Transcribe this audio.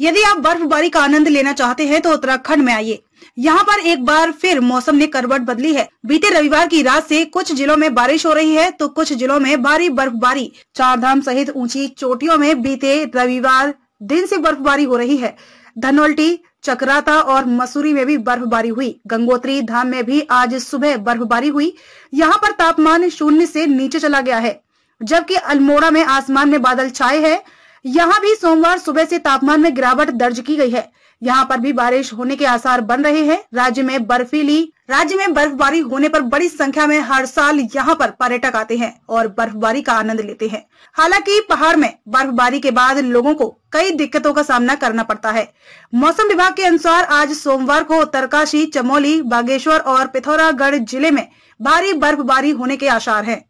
यदि आप बर्फबारी का आनंद लेना चाहते हैं तो उत्तराखंड में आइए यहाँ पर एक बार फिर मौसम ने करवट बदली है बीते रविवार की रात से कुछ जिलों में बारिश हो रही है तो कुछ जिलों में भारी बर्फबारी चारधाम सहित ऊंची चोटियों में बीते रविवार दिन से बर्फबारी हो रही है धनोल्टी चक्राता और मसूरी में भी बर्फबारी हुई गंगोत्री धाम में भी आज सुबह बर्फबारी हुई यहाँ पर तापमान शून्य से नीचे चला गया है जबकि अल्मोड़ा में आसमान में बादल छाए हैं यहाँ भी सोमवार सुबह से तापमान में गिरावट दर्ज की गई है यहाँ पर भी बारिश होने के आसार बन रहे हैं राज्य में बर्फीली राज्य में बर्फबारी होने पर बड़ी संख्या में हर साल यहाँ पर पर्यटक आते हैं और बर्फबारी का आनंद लेते हैं हालांकि पहाड़ में बर्फबारी के बाद लोगों को कई दिक्कतों का सामना करना पड़ता है मौसम विभाग के अनुसार आज सोमवार को उत्तरकाशी चमोली बागेश्वर और पिथौरागढ़ जिले में भारी बर्फबारी होने के आसार है